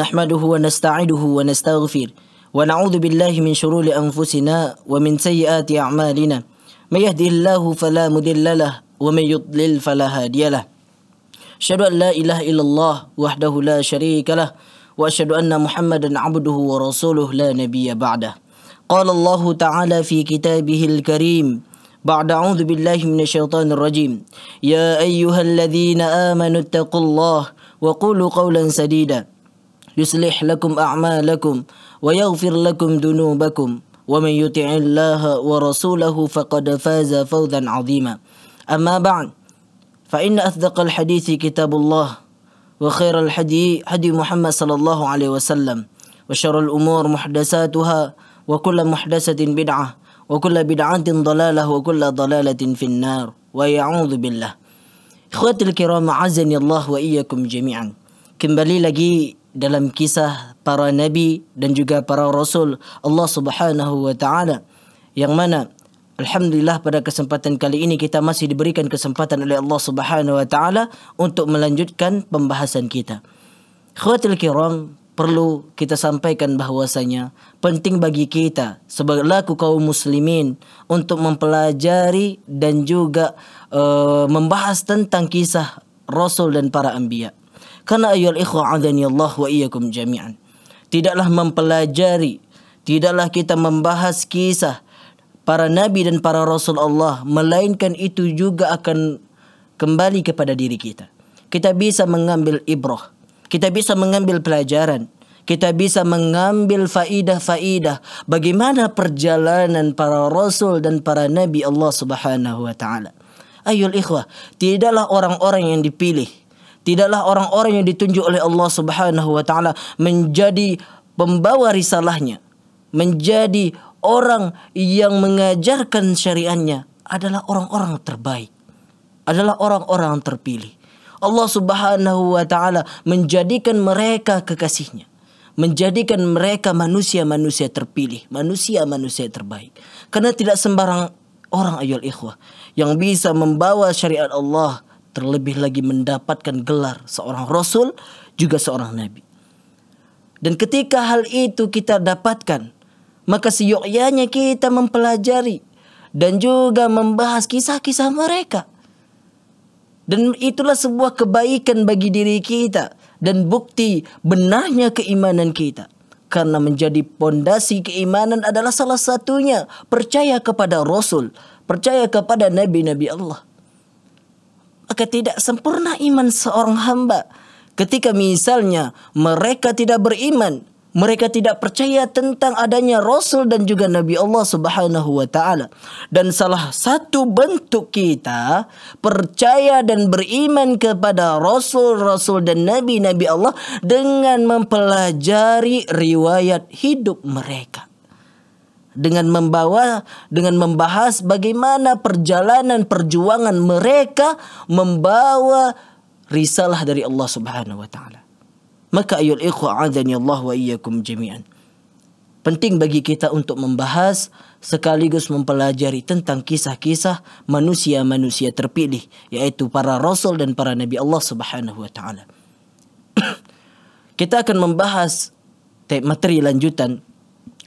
نحمده ونستعده ونستغفر ونعوذ بالله من شرور أنفسنا ومن سيئات أعمالنا من يهدي الله فلا مدل له ومن يضلل فلا هادي له أشهد أن لا إله إلا الله وحده لا شريك له وأشهد أن محمدا عبده ورسوله لا نبي بعده قال الله تعالى في كتابه الكريم بعد أعوذ بالله من الشيطان الرجيم يا أيها الذين آمنوا اتقوا الله وقولوا قولا سديدا يصلح لكم أعمالكم ويغفر لكم ذنوبكم ومن يطع الله ورسوله فقد فاز فوزا عظيما أما بعد فإن أصدق الحديث كتاب الله وخير الحدي هدي محمد صلى الله عليه وسلم وشر الأمور محدثاتها وكل محدثة بدعة وكل بدعة ضلالة وكل ضلالة في النار ويعوذ بالله Ikhwatil الكرام عزني الله وإياكم جميعا jami'an. لقي dalam kisah para nabi dan juga para rasul Allah Subhanahu wa taala yang mana alhamdulillah pada kesempatan kali ini kita masih diberikan kesempatan oleh Allah Subhanahu wa taala untuk melanjutkan pembahasan kita. Khotil kiram perlu kita sampaikan bahwasanya penting bagi kita sebagai laku kaum muslimin untuk mempelajari dan juga uh, membahas tentang kisah rasul dan para anbiya. Karena ayyul ikhwa Allah wa iyyakum jami'an. Tidaklah mempelajari, tidaklah kita membahas kisah para nabi dan para rasul Allah, melainkan itu juga akan kembali kepada diri kita. Kita bisa mengambil ibrah, kita bisa mengambil pelajaran, kita bisa mengambil faidah-faidah bagaimana perjalanan para rasul dan para nabi Allah Subhanahu wa taala. Ayol ikhwah, tidaklah orang-orang yang dipilih Tidaklah orang-orang yang ditunjuk oleh Allah Subhanahu wa taala menjadi pembawa risalahnya, menjadi orang yang mengajarkan syariatnya adalah orang-orang terbaik, adalah orang-orang terpilih. Allah Subhanahu wa taala menjadikan mereka kekasihnya, menjadikan mereka manusia-manusia terpilih, manusia-manusia terbaik. Karena tidak sembarang orang ayol ikhwah yang bisa membawa syariat Allah terlebih lagi mendapatkan gelar seorang rasul juga seorang nabi. Dan ketika hal itu kita dapatkan, maka seyogyanya kita mempelajari dan juga membahas kisah-kisah mereka. Dan itulah sebuah kebaikan bagi diri kita dan bukti benarnya keimanan kita. Karena menjadi pondasi keimanan adalah salah satunya percaya kepada Rasul, percaya kepada Nabi-Nabi Allah ketidaksempurna iman seorang hamba. Ketika misalnya mereka tidak beriman, mereka tidak percaya tentang adanya Rasul dan juga Nabi Allah Subhanahu wa taala. Dan salah satu bentuk kita percaya dan beriman kepada Rasul, Rasul dan Nabi Nabi Allah dengan mempelajari riwayat hidup mereka dengan membawa dengan membahas bagaimana perjalanan perjuangan mereka membawa risalah dari Allah Subhanahu wa taala. Maka ayol ikhwa adani Allah wa iyyakum jami'an. Penting bagi kita untuk membahas sekaligus mempelajari tentang kisah-kisah manusia-manusia terpilih yaitu para rasul dan para nabi Allah Subhanahu wa taala. kita akan membahas materi lanjutan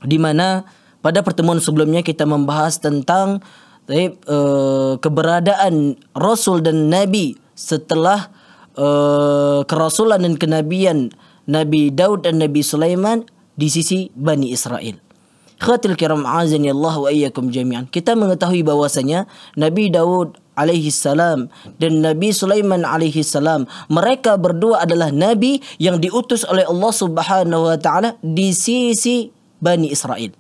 di mana pada pertemuan sebelumnya kita membahas tentang eh, eh, keberadaan Rasul dan Nabi setelah eh, kerasulan dan kenabian Nabi Daud dan Nabi Sulaiman di sisi Bani Israel. Khatil kiram azani Allah wa iyyakum jami'an. Kita mengetahui bahwasanya Nabi Daud alaihi salam dan Nabi Sulaiman alaihi salam mereka berdua adalah nabi yang diutus oleh Allah Subhanahu wa taala di sisi Bani Israel.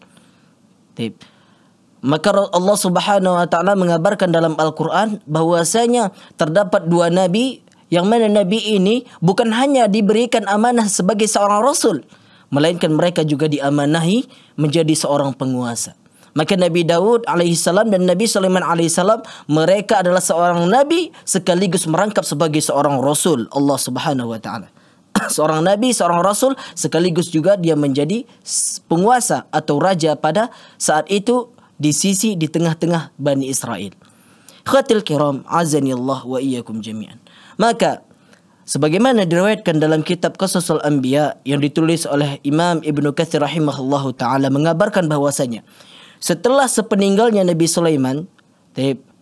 Maka Allah Subhanahu wa taala mengabarkan dalam Al-Qur'an bahwasanya terdapat dua nabi yang mana nabi ini bukan hanya diberikan amanah sebagai seorang rasul melainkan mereka juga diamanahi menjadi seorang penguasa. Maka Nabi Daud alaihi salam dan Nabi Sulaiman alaihi salam mereka adalah seorang nabi sekaligus merangkap sebagai seorang rasul Allah Subhanahu wa taala. seorang nabi, seorang rasul sekaligus juga dia menjadi penguasa atau raja pada saat itu di sisi di tengah-tengah Bani Israel. Khatil kiram azanillah Allah wa iyyakum jami'an. Maka sebagaimana diriwayatkan dalam kitab Qasasul Anbiya yang ditulis oleh Imam Ibn Kathir rahimahullahu taala mengabarkan bahwasanya setelah sepeninggalnya Nabi Sulaiman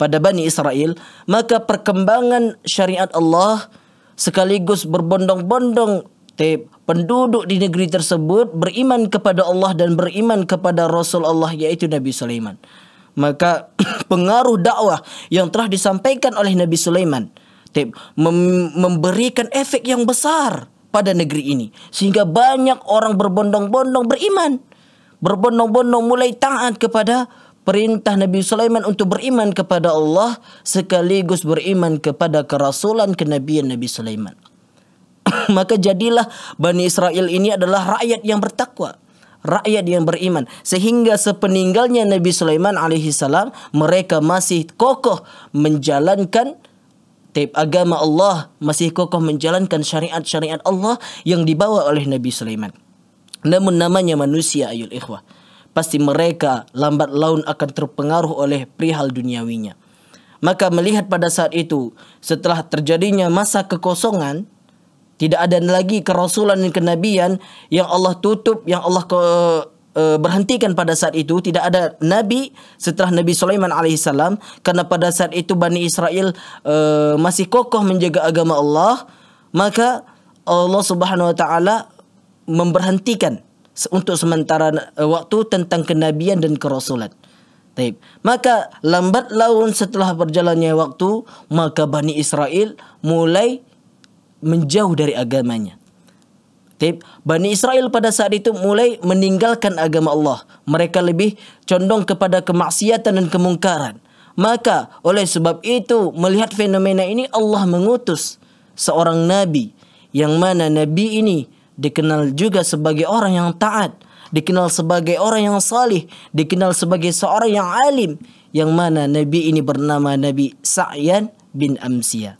pada Bani Israel, maka perkembangan syariat Allah sekaligus berbondong-bondong penduduk di negeri tersebut beriman kepada Allah dan beriman kepada Rasul Allah yaitu Nabi Sulaiman. Maka pengaruh dakwah yang telah disampaikan oleh Nabi Sulaiman mem memberikan efek yang besar pada negeri ini sehingga banyak orang berbondong-bondong beriman berbondong-bondong mulai taat kepada perintah Nabi Sulaiman untuk beriman kepada Allah sekaligus beriman kepada kerasulan kenabian Nabi Sulaiman. Maka jadilah Bani Israel ini adalah rakyat yang bertakwa, rakyat yang beriman sehingga sepeninggalnya Nabi Sulaiman alaihi salam mereka masih kokoh menjalankan tip agama Allah, masih kokoh menjalankan syariat-syariat Allah yang dibawa oleh Nabi Sulaiman. Namun namanya manusia ayul ikhwah pasti mereka lambat laun akan terpengaruh oleh perihal duniawinya. Maka melihat pada saat itu, setelah terjadinya masa kekosongan, tidak ada lagi kerasulan dan kenabian yang Allah tutup, yang Allah ke, e, berhentikan pada saat itu. Tidak ada Nabi setelah Nabi Sulaiman AS, karena pada saat itu Bani Israel e, masih kokoh menjaga agama Allah, maka Allah Subhanahu Wa Taala memberhentikan untuk sementara eh, waktu tentang kenabian dan kerasulan. Taib. Maka lambat laun setelah berjalannya waktu, maka Bani Israel mulai menjauh dari agamanya. Taib. Bani Israel pada saat itu mulai meninggalkan agama Allah. Mereka lebih condong kepada kemaksiatan dan kemungkaran. Maka oleh sebab itu melihat fenomena ini Allah mengutus seorang Nabi. Yang mana Nabi ini dikenal juga sebagai orang yang taat, dikenal sebagai orang yang salih, dikenal sebagai seorang yang alim, yang mana Nabi ini bernama Nabi Sa'yan bin Amsia.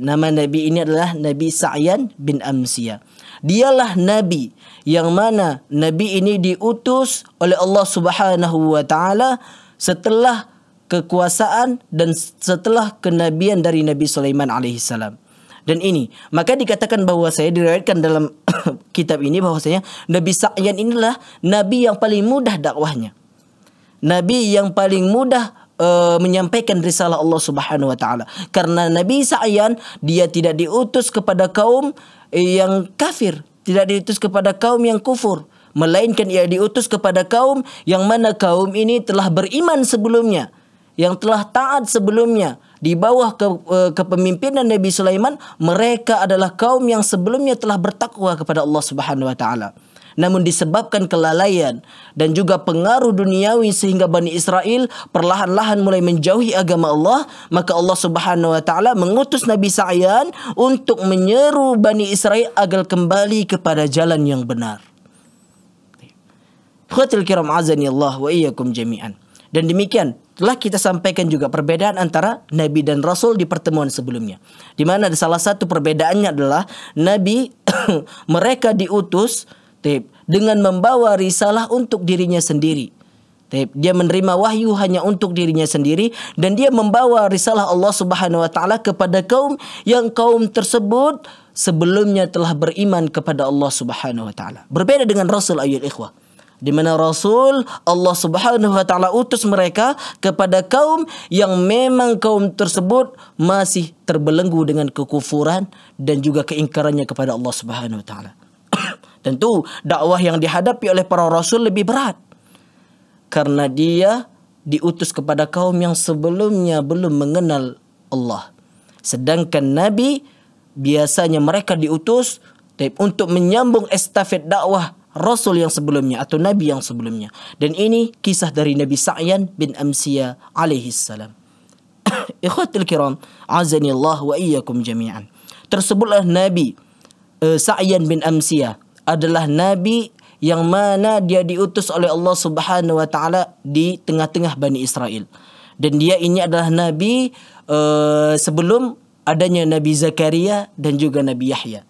Nama Nabi ini adalah Nabi Sa'yan bin Amsia. Dialah Nabi yang mana Nabi ini diutus oleh Allah Subhanahu setelah kekuasaan dan setelah kenabian dari Nabi Sulaiman alaihissalam. salam. dan ini. Maka dikatakan bahwa saya diriwayatkan dalam kitab ini bahwasanya Nabi Sa'yan inilah nabi yang paling mudah dakwahnya. Nabi yang paling mudah eh, menyampaikan risalah Allah Subhanahu wa taala. Karena Nabi Sa'yan dia tidak diutus kepada kaum eh, yang kafir, tidak diutus kepada kaum yang kufur, melainkan ia diutus kepada kaum yang mana kaum ini telah beriman sebelumnya, yang telah taat sebelumnya, di bawah ke, uh, kepemimpinan Nabi Sulaiman mereka adalah kaum yang sebelumnya telah bertakwa kepada Allah Subhanahu wa taala namun disebabkan kelalaian dan juga pengaruh duniawi sehingga Bani Israel perlahan-lahan mulai menjauhi agama Allah maka Allah Subhanahu wa taala mengutus Nabi Sa'yan untuk menyeru Bani Israel agar kembali kepada jalan yang benar Khotil kiram azani Allah wa iyyakum jami'an Dan demikian telah kita sampaikan juga perbedaan antara Nabi dan Rasul di pertemuan sebelumnya. Di mana salah satu perbedaannya adalah Nabi mereka diutus tip, dengan membawa risalah untuk dirinya sendiri. Tip, dia menerima wahyu hanya untuk dirinya sendiri dan dia membawa risalah Allah Subhanahu wa taala kepada kaum yang kaum tersebut sebelumnya telah beriman kepada Allah Subhanahu wa taala. Berbeda dengan Rasul ayat ikhwah. di mana Rasul Allah Subhanahu wa taala utus mereka kepada kaum yang memang kaum tersebut masih terbelenggu dengan kekufuran dan juga keingkarannya kepada Allah Subhanahu wa taala. Tentu dakwah yang dihadapi oleh para rasul lebih berat. Karena dia diutus kepada kaum yang sebelumnya belum mengenal Allah. Sedangkan nabi biasanya mereka diutus untuk menyambung estafet dakwah Rasul yang sebelumnya atau Nabi yang sebelumnya. Dan ini kisah dari Nabi Sa'yan bin Amsia alaihi salam. Ikhwatil kiram, azani Allah wa iyyakum jami'an. Tersebutlah Nabi uh, Sa'yan bin Amsia adalah Nabi yang mana dia diutus oleh Allah Subhanahu wa taala di tengah-tengah Bani Israel. Dan dia ini adalah Nabi uh, sebelum adanya Nabi Zakaria dan juga Nabi Yahya.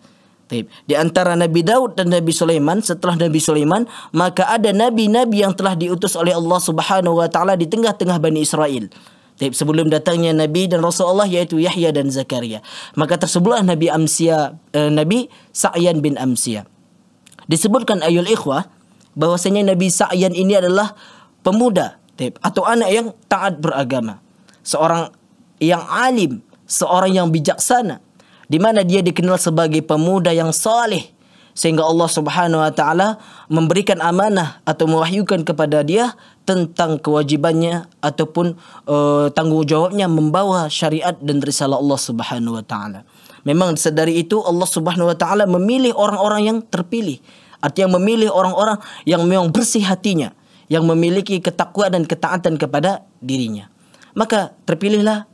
Di antara Nabi Daud dan Nabi Sulaiman, setelah Nabi Sulaiman, maka ada nabi-nabi yang telah diutus oleh Allah Subhanahu wa taala di tengah-tengah Bani Israel. Sebelum datangnya Nabi dan Rasulullah yaitu Yahya dan Zakaria. Maka tersebutlah Nabi Amsia, eh, Nabi Sa'yan bin Amsia. Disebutkan ayul ikhwah bahwasanya Nabi Sa'yan ini adalah pemuda atau anak yang taat beragama. Seorang yang alim, seorang yang bijaksana, di mana dia dikenal sebagai pemuda yang saleh sehingga Allah Subhanahu wa taala memberikan amanah atau mewahyukan kepada dia tentang kewajibannya ataupun uh, tanggungjawabnya membawa syariat dan risalah Allah Subhanahu wa taala. Memang sedari itu Allah Subhanahu wa taala memilih orang-orang yang terpilih. Artinya memilih orang-orang yang memang bersih hatinya, yang memiliki ketakwaan dan ketaatan kepada dirinya. Maka terpilihlah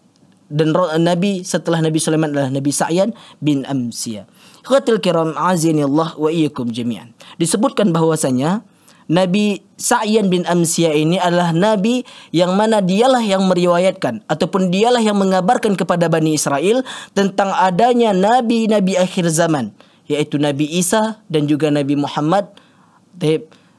dan Nabi setelah Nabi Sulaiman adalah Nabi Sa'yan bin Amsia. Khatil kiram azinillah wa iyyakum jami'an. Disebutkan bahwasanya Nabi Sa'yan bin Amsia ini adalah Nabi yang mana dialah yang meriwayatkan ataupun dialah yang mengabarkan kepada Bani Israel tentang adanya Nabi-Nabi akhir zaman yaitu Nabi Isa dan juga Nabi Muhammad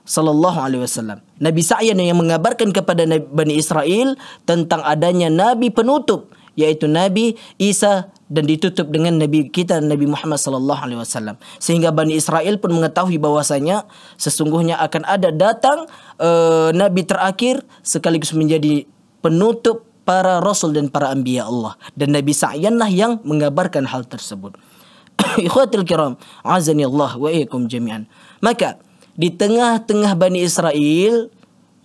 sallallahu alaihi wasallam. Nabi Sa'yan yang mengabarkan kepada Bani Israel tentang adanya Nabi penutup yaitu Nabi Isa dan ditutup dengan Nabi kita Nabi Muhammad sallallahu alaihi wasallam sehingga Bani Israel pun mengetahui bahwasanya sesungguhnya akan ada datang uh, nabi terakhir sekaligus menjadi penutup para rasul dan para anbiya Allah dan Nabi Sa'yanlah yang mengabarkan hal tersebut ikhwatil kiram azanillah wa wa jami'an maka di tengah-tengah Bani Israel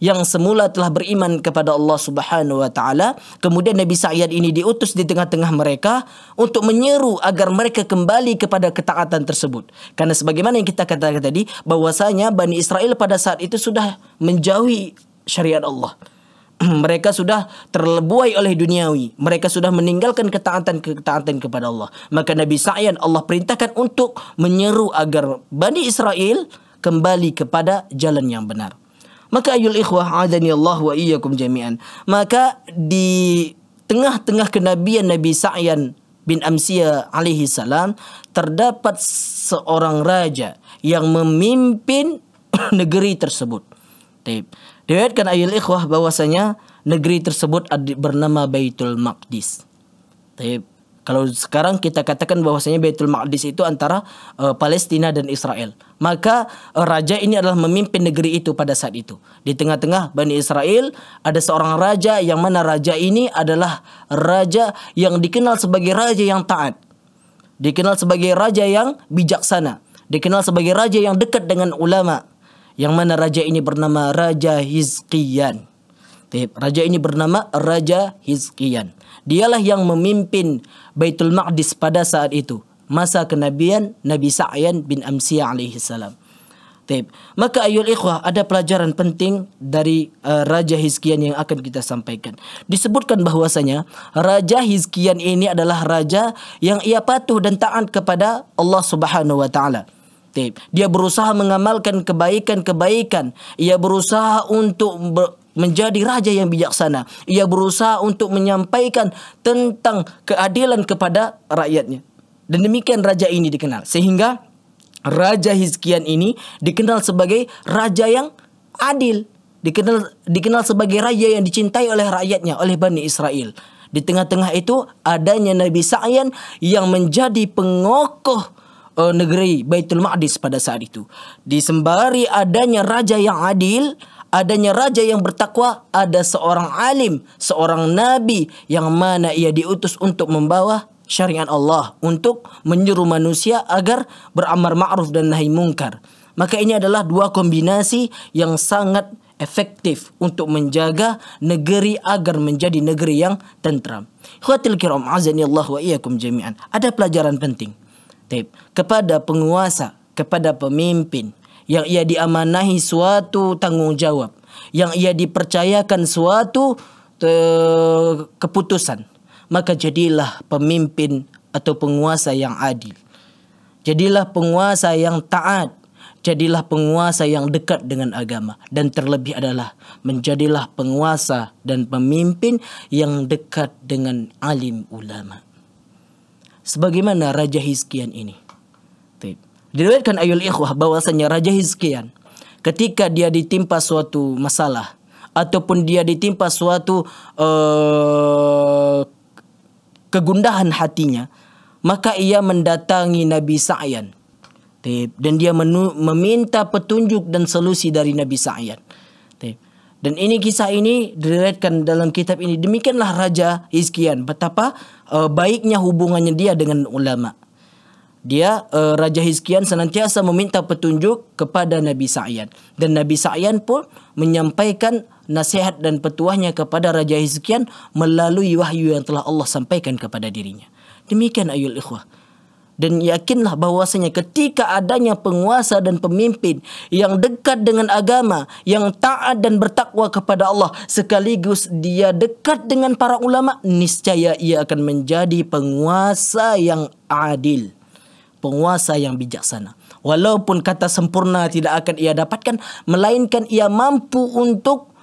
yang semula telah beriman kepada Allah Subhanahu wa taala kemudian Nabi Sa'yad ini diutus di tengah-tengah mereka untuk menyeru agar mereka kembali kepada ketaatan tersebut karena sebagaimana yang kita katakan tadi bahwasanya Bani Israel pada saat itu sudah menjauhi syariat Allah mereka sudah terlebuai oleh duniawi mereka sudah meninggalkan ketaatan-ketaatan kepada Allah maka Nabi Sa'yad Allah perintahkan untuk menyeru agar Bani Israel kembali kepada jalan yang benar Maka ayul ikhwah adani Allah wa iyyakum jami'an. Maka di tengah-tengah kenabian Nabi Sa'yan bin Amsiya alaihi salam terdapat seorang raja yang memimpin negeri tersebut. Taib. Diriwayatkan ayul ikhwah bahwasanya negeri tersebut bernama Baitul Maqdis. Taib. kalau sekarang kita katakan bahwasanya Baitul Maqdis itu antara uh, Palestina dan Israel maka uh, raja ini adalah memimpin negeri itu pada saat itu di tengah-tengah Bani Israel ada seorang raja yang mana raja ini adalah raja yang dikenal sebagai raja yang taat dikenal sebagai raja yang bijaksana dikenal sebagai raja yang dekat dengan ulama yang mana raja ini bernama Raja Hizqiyan. Raja ini bernama Raja Hizkian. Dialah yang memimpin Baitul Maqdis pada saat itu. Masa kenabian Nabi Sa'yan bin Amsiyah alaihi salam. Maka ayol ikhwah ada pelajaran penting dari uh, Raja Hizkian yang akan kita sampaikan. Disebutkan bahwasanya Raja Hizkian ini adalah raja yang ia patuh dan taat kepada Allah Subhanahu wa taala. Dia berusaha mengamalkan kebaikan-kebaikan. Ia berusaha untuk menjadi raja yang bijaksana. Ia berusaha untuk menyampaikan tentang keadilan kepada rakyatnya. Dan demikian raja ini dikenal. Sehingga Raja Hizkian ini dikenal sebagai raja yang adil, dikenal dikenal sebagai raja yang dicintai oleh rakyatnya, oleh Bani Israel. Di tengah-tengah itu adanya Nabi Sa'yan yang menjadi pengokoh e, negeri Baitul Maqdis pada saat itu. Disembari adanya raja yang adil, adanya raja yang bertakwa, ada seorang alim, seorang nabi yang mana ia diutus untuk membawa syariat Allah untuk menyuruh manusia agar beramar ma'ruf dan nahi mungkar. Maka ini adalah dua kombinasi yang sangat efektif untuk menjaga negeri agar menjadi negeri yang tentram. Khawatil kiram azani Allah wa jami'an. Ada pelajaran penting. Tip Kepada penguasa, kepada pemimpin, yang ia diamanahi suatu tanggung jawab, yang ia dipercayakan suatu keputusan, maka jadilah pemimpin atau penguasa yang adil. Jadilah penguasa yang taat, jadilah penguasa yang dekat dengan agama dan terlebih adalah menjadilah penguasa dan pemimpin yang dekat dengan alim ulama. Sebagaimana Raja Hiskian ini Diriwayatkan ayul ikhwah bahwasanya Raja Hizkian ketika dia ditimpa suatu masalah ataupun dia ditimpa suatu uh, kegundahan hatinya, maka ia mendatangi Nabi Sa'yan. Dan dia menu, meminta petunjuk dan solusi dari Nabi Sa'yan. Dan ini kisah ini diriwayatkan dalam kitab ini. Demikianlah Raja hizkian betapa uh, baiknya hubungannya dia dengan ulama. dia uh, Raja Hizkian senantiasa meminta petunjuk kepada Nabi Sa'ian dan Nabi Sa'ian pun menyampaikan nasihat dan petuahnya kepada Raja Hizkian melalui wahyu yang telah Allah sampaikan kepada dirinya demikian ayul ikhwah dan yakinlah bahwasanya ketika adanya penguasa dan pemimpin yang dekat dengan agama, yang taat dan bertakwa kepada Allah, sekaligus dia dekat dengan para ulama, niscaya ia akan menjadi penguasa yang adil penguasa yang bijaksana. Walaupun kata sempurna tidak akan ia dapatkan, melainkan ia mampu untuk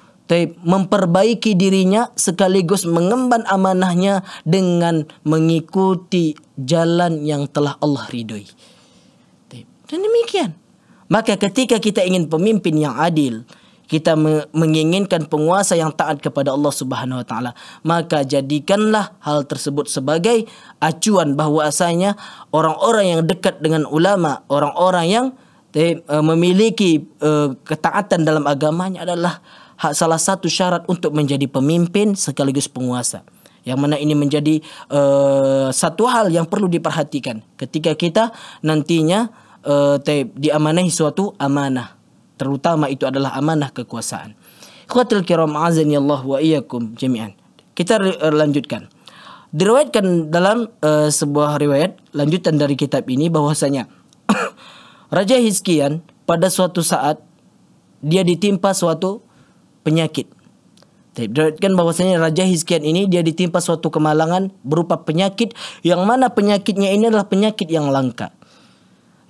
memperbaiki dirinya sekaligus mengemban amanahnya dengan mengikuti jalan yang telah Allah ridhoi. Dan demikian. Maka ketika kita ingin pemimpin yang adil, kita menginginkan penguasa yang taat kepada Allah Subhanahu wa taala, maka jadikanlah hal tersebut sebagai acuan bahwasanya orang-orang yang dekat dengan ulama, orang-orang yang eh, eh, memiliki eh, ketaatan dalam agamanya adalah salah satu syarat untuk menjadi pemimpin sekaligus penguasa. Yang mana ini menjadi uh, satu hal yang perlu diperhatikan ketika kita nantinya uh, diamanahi suatu amanah terutama itu adalah amanah kekuasaan. Ikhwatul kiram azani Allah wa iyyakum jami'an. Kita eh, lanjutkan. Diriwayatkan dalam uh, sebuah riwayat lanjutan dari kitab ini bahwasanya Raja Hizkian pada suatu saat dia ditimpa suatu penyakit. Diriwayatkan bahwasanya Raja Hizkian ini dia ditimpa suatu kemalangan berupa penyakit yang mana penyakitnya ini adalah penyakit yang langka.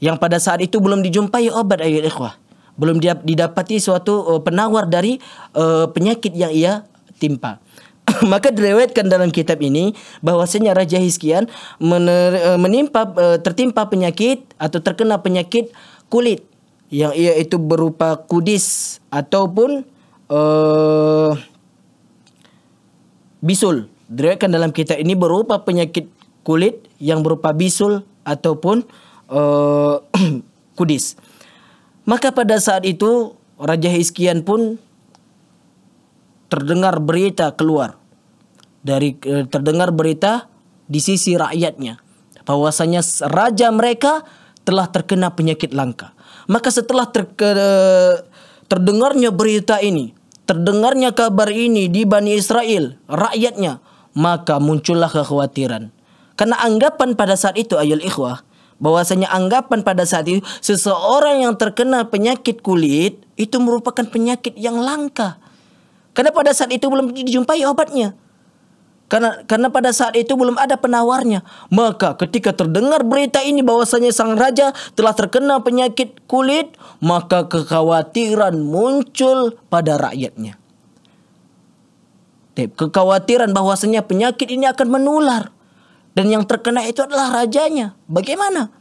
Yang pada saat itu belum dijumpai obat ayat ikhwah belum didapati suatu uh, penawar dari uh, penyakit yang ia timpa. Maka direwetkan dalam kitab ini bahwasanya Raja Hiskian mener, eh, menimpa tertimpa penyakit atau terkena penyakit kulit yang ia itu berupa kudis ataupun uh, bisul. Diriwayatkan dalam kitab ini berupa penyakit kulit yang berupa bisul ataupun uh, kudis. Maka pada saat itu Raja Hiskian pun terdengar berita keluar dari eh, terdengar berita di sisi rakyatnya bahwasanya raja mereka telah terkena penyakit langka. Maka setelah terdengarnya berita ini, terdengarnya kabar ini di Bani Israel, rakyatnya, maka muncullah kekhawatiran. Karena anggapan pada saat itu ayol ikhwah, bahwasanya anggapan pada saat itu seseorang yang terkena penyakit kulit itu merupakan penyakit yang langka. Karena pada saat itu belum dijumpai obatnya. Karena karena pada saat itu belum ada penawarnya. Maka ketika terdengar berita ini bahwasanya sang raja telah terkena penyakit kulit, maka kekhawatiran muncul pada rakyatnya. Kekhawatiran bahwasanya penyakit ini akan menular. Dan yang terkena itu adalah rajanya. Bagaimana?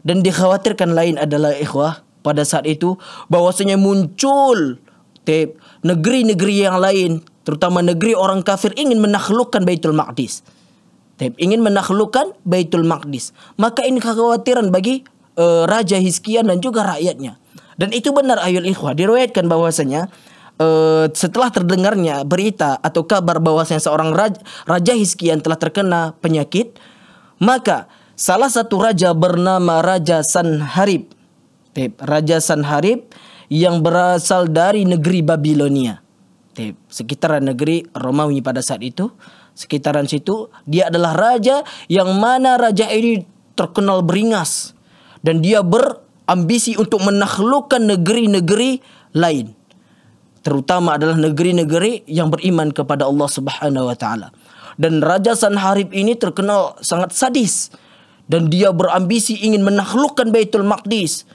Dan dikhawatirkan lain adalah ikhwah pada saat itu bahwasanya muncul negeri-negeri yang lain terutama negeri orang kafir ingin menaklukkan Baitul Maqdis. Taip, ingin menaklukkan Baitul Maqdis. Maka ini kekhawatiran bagi uh, Raja Hiskian dan juga rakyatnya. Dan itu benar ayat ikhwah. Diriwayatkan bahwasanya uh, setelah terdengarnya berita atau kabar bahwasanya seorang raja, raja Hiskian telah terkena penyakit, maka salah satu raja bernama Raja Sanharib, Raja Sanharib yang berasal dari negeri Babilonia, sekitaran negeri Romawi pada saat itu, sekitaran situ dia adalah raja yang mana raja ini terkenal beringas dan dia berambisi untuk menaklukkan negeri-negeri lain terutama adalah negeri-negeri yang beriman kepada Allah Subhanahu wa taala. Dan Raja Sanharib ini terkenal sangat sadis dan dia berambisi ingin menaklukkan Baitul Maqdis.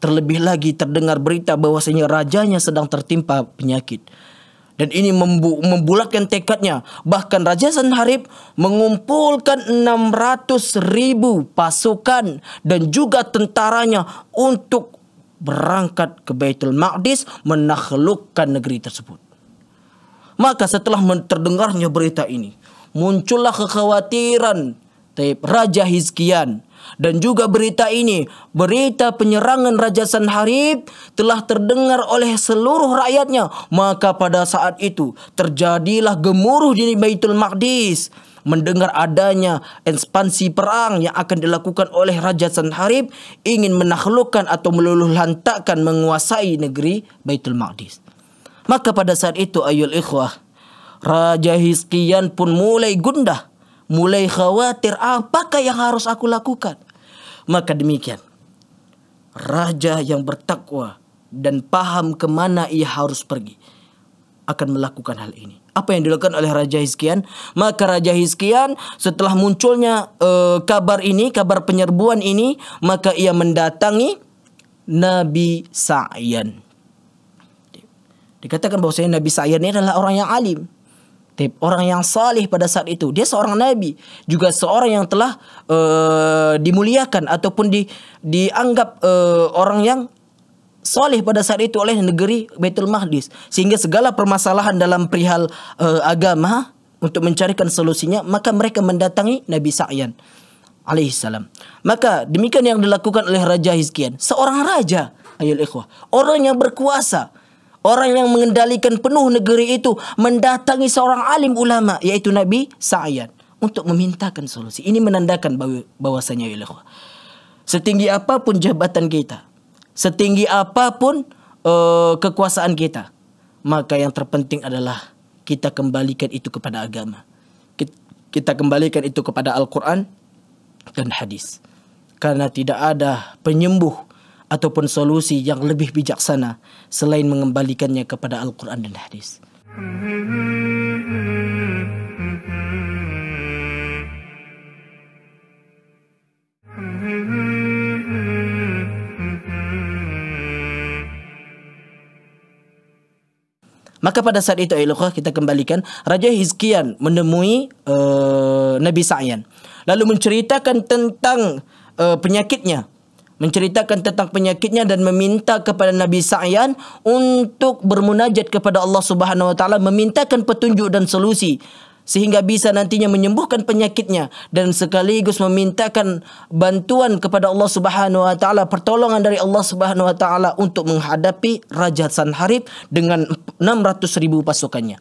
Terlebih lagi terdengar berita bahwasanya rajanya sedang tertimpa penyakit. Dan ini membu membulatkan tekadnya. Bahkan Raja Sanharib mengumpulkan 600 ribu pasukan dan juga tentaranya untuk berangkat ke Baitul Maqdis menaklukkan negeri tersebut. Maka setelah terdengarnya berita ini, muncullah kekhawatiran Raja Hizkian dan juga berita ini, berita penyerangan Raja Sanharib telah terdengar oleh seluruh rakyatnya. Maka pada saat itu terjadilah gemuruh di Baitul Maqdis. mendengar adanya ekspansi perang yang akan dilakukan oleh Raja Sanharib ingin menaklukkan atau meluluh menguasai negeri Baitul Maqdis. Maka pada saat itu ayul ikhwah Raja Hiskian pun mulai gundah, mulai khawatir apakah yang harus aku lakukan. Maka demikian, Raja yang bertakwa dan paham kemana ia harus pergi akan melakukan hal ini apa yang dilakukan oleh Raja Hiskian maka Raja Hiskian setelah munculnya eh, kabar ini kabar penyerbuan ini maka ia mendatangi Nabi Sa'yan dikatakan bahwasanya Nabi Sa'yan ini adalah orang yang alim Tip, orang yang salih pada saat itu dia seorang nabi juga seorang yang telah uh, dimuliakan ataupun di, dianggap uh, orang yang soleh pada saat itu oleh negeri Betul Mahdis sehingga segala permasalahan dalam perihal uh, agama ha, untuk mencarikan solusinya maka mereka mendatangi Nabi Sa'yan alaihi salam maka demikian yang dilakukan oleh Raja Hizkian seorang raja ayol ikhwah orang yang berkuasa orang yang mengendalikan penuh negeri itu mendatangi seorang alim ulama yaitu Nabi Sa'yan untuk memintakan solusi ini menandakan bahwasanya ayol ikhwah setinggi apapun jabatan kita setinggi apapun uh, kekuasaan kita maka yang terpenting adalah kita kembalikan itu kepada agama kita kembalikan itu kepada Al-Quran dan hadis karena tidak ada penyembuh ataupun solusi yang lebih bijaksana selain mengembalikannya kepada Al-Quran dan hadis Mm-hmm. Maka pada saat itu ayolah eh, kita kembalikan Raja Hizkian menemui uh, Nabi Sa'yan. Lalu menceritakan tentang uh, penyakitnya. Menceritakan tentang penyakitnya dan meminta kepada Nabi Sa'yan untuk bermunajat kepada Allah Subhanahu wa taala memintakan petunjuk dan solusi sehingga bisa nantinya menyembuhkan penyakitnya dan sekaligus memintakan bantuan kepada Allah Subhanahu wa taala pertolongan dari Allah Subhanahu wa taala untuk menghadapi Raja Sanharib dengan 600 ribu pasukannya.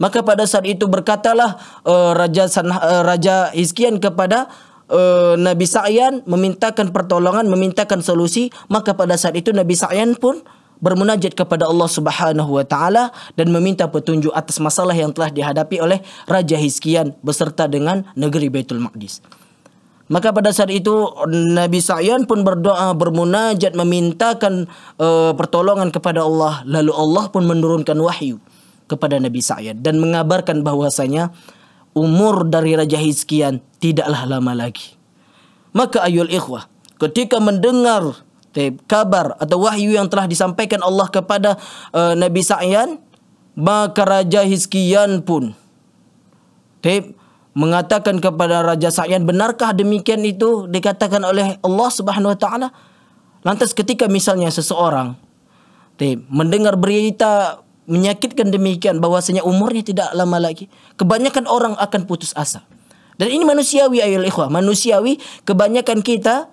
Maka pada saat itu berkatalah uh, Raja San, uh, e, Raja Hiskian kepada uh, Nabi Sa'yan memintakan pertolongan, memintakan solusi, maka pada saat itu Nabi Sa'yan pun bermunajat kepada Allah Subhanahu wa taala dan meminta petunjuk atas masalah yang telah dihadapi oleh Raja Hizkian beserta dengan negeri Baitul Maqdis. Maka pada saat itu Nabi Sa'yan pun berdoa bermunajat memintakan uh, pertolongan kepada Allah lalu Allah pun menurunkan wahyu kepada Nabi Sa'yan dan mengabarkan bahwasanya umur dari Raja Hizkian tidaklah lama lagi. Maka ayul ikhwah ketika mendengar kabar atau wahyu yang telah disampaikan Allah kepada uh, Nabi Sa'yan maka Raja Hizkiyan pun tip mengatakan kepada Raja Sa'yan benarkah demikian itu dikatakan oleh Allah Subhanahu wa taala lantas ketika misalnya seseorang tip mendengar berita menyakitkan demikian bahwasanya umurnya tidak lama lagi kebanyakan orang akan putus asa dan ini manusiawi ayol ikhwah manusiawi kebanyakan kita